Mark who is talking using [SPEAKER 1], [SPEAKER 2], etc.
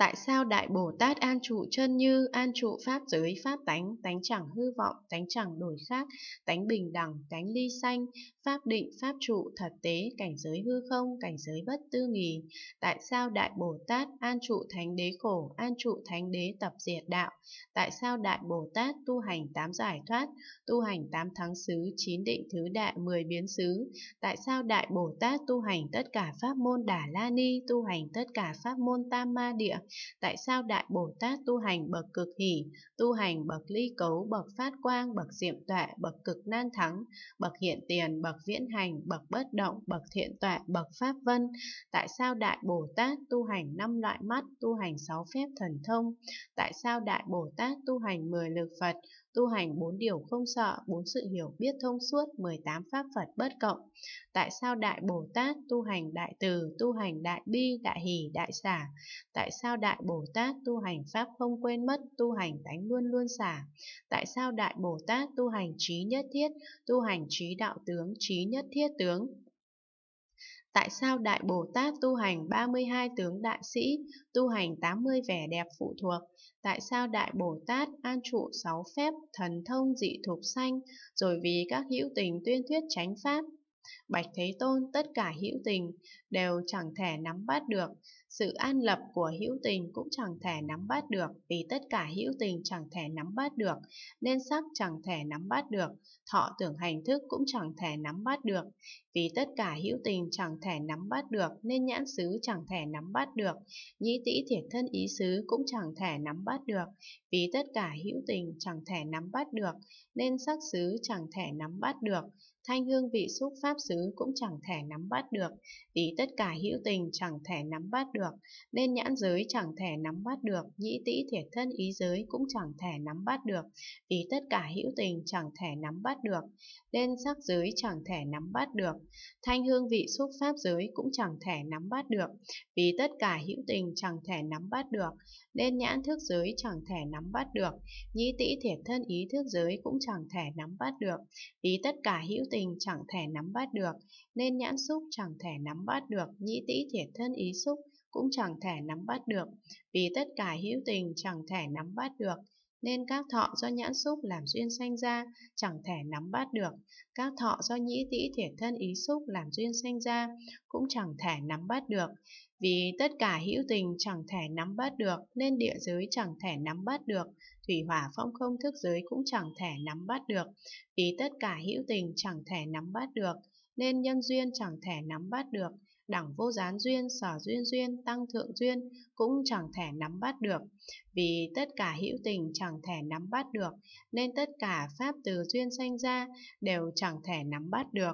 [SPEAKER 1] Tại sao Đại Bồ Tát an trụ chân như, an trụ pháp giới, pháp tánh, tánh chẳng hư vọng, tánh chẳng đổi khác, tánh bình đẳng, tánh ly sanh, pháp định, pháp trụ, thật tế, cảnh giới hư không, cảnh giới bất tư nghì? Tại sao Đại Bồ Tát an trụ thánh đế khổ, an trụ thánh đế tập diệt đạo? Tại sao Đại Bồ Tát tu hành tám giải thoát, tu hành tám thắng xứ, chín định thứ đại, mười biến xứ? Tại sao Đại Bồ Tát tu hành tất cả pháp môn Đà La Ni, tu hành tất cả pháp môn Tam Ma Địa? tại sao Đại Bồ Tát tu hành bậc cực hỷ, tu hành bậc ly cấu, bậc phát quang, bậc diệm tuệ, bậc cực nan thắng, bậc hiện tiền, bậc viễn hành, bậc bất động, bậc thiện tuệ, bậc pháp vân, tại sao Đại Bồ Tát tu hành năm loại mắt, tu hành sáu phép thần thông, tại sao Đại Bồ Tát tu hành mười lực Phật, tu hành bốn điều không sợ, bốn sự hiểu biết thông suốt, 18 pháp Phật bất cộng. Tại sao Đại Bồ Tát tu hành đại từ, tu hành đại bi, đại hỷ, đại xả? Tại sao Đại Bồ Tát tu hành Pháp không quên mất, tu hành tánh luôn luôn xả? Tại sao Đại Bồ Tát tu hành trí nhất thiết, tu hành trí đạo tướng, trí nhất thiết tướng? Tại sao Đại Bồ Tát tu hành 32 tướng đại sĩ, tu hành 80 vẻ đẹp phụ thuộc? Tại sao Đại Bồ Tát an trụ 6 phép, thần thông dị thục sanh, rồi vì các hữu tình tuyên thuyết tránh pháp? Bạch Thế Tôn, tất cả hữu tình đều chẳng thể nắm bắt được, sự an lập của hữu tình cũng chẳng thể nắm bắt được vì tất cả hữu tình chẳng thể nắm bắt được, nên sắc chẳng thể nắm bắt được, thọ tưởng hành thức cũng chẳng thể nắm bắt được. Vì tất cả hữu tình chẳng thể nắm bắt được nên nhãn xứ chẳng thể nắm bắt được, nhĩ tĩ thiệt thân ý xứ cũng chẳng thể nắm bắt được. Vì tất cả hữu tình chẳng thể nắm bắt được nên sắc xứ chẳng thể nắm bắt được, thanh hương vị xúc pháp xứ cũng chẳng thể nắm bắt được. Vì tất cả hữu tình chẳng thể nắm bắt được nên nhãn giới chẳng thể nắm bắt được, nhĩ tĩ thiệt thân ý giới cũng chẳng thể nắm bắt được. Vì tất cả hữu tình chẳng thể nắm bắt được nên sắc giới chẳng thể nắm bắt được thanh hương vị xúc pháp giới cũng chẳng thể nắm bắt được, vì tất cả hữu tình chẳng thể nắm bắt được, nên nhãn thức giới chẳng thể nắm bắt được, nhĩ tĩ thiệt thân ý thức giới cũng chẳng thể nắm bắt được, vì tất cả hữu tình chẳng thể nắm bắt được, nên nhãn xúc chẳng thể nắm bắt được, nhĩ tĩ thiệt thân ý xúc cũng chẳng thể nắm bắt được, vì tất cả hữu tình chẳng thể nắm bắt được, nên các thọ do nhãn xúc làm duyên sanh ra, chẳng thể nắm bắt được. Các thọ do nhĩ tĩ thể thân ý xúc làm duyên sanh ra, cũng chẳng thể nắm bắt được. Vì tất cả hữu tình chẳng thể nắm bắt được, nên địa giới chẳng thể nắm bắt được, thủy hỏa phong không thức giới cũng chẳng thể nắm bắt được. Vì tất cả hữu tình chẳng thể nắm bắt được, nên nhân duyên chẳng thể nắm bắt được đẳng vô gián duyên, sở duyên duyên, tăng thượng duyên cũng chẳng thể nắm bắt được. Vì tất cả hữu tình chẳng thể nắm bắt được, nên tất cả pháp từ duyên sanh ra đều chẳng thể nắm bắt được.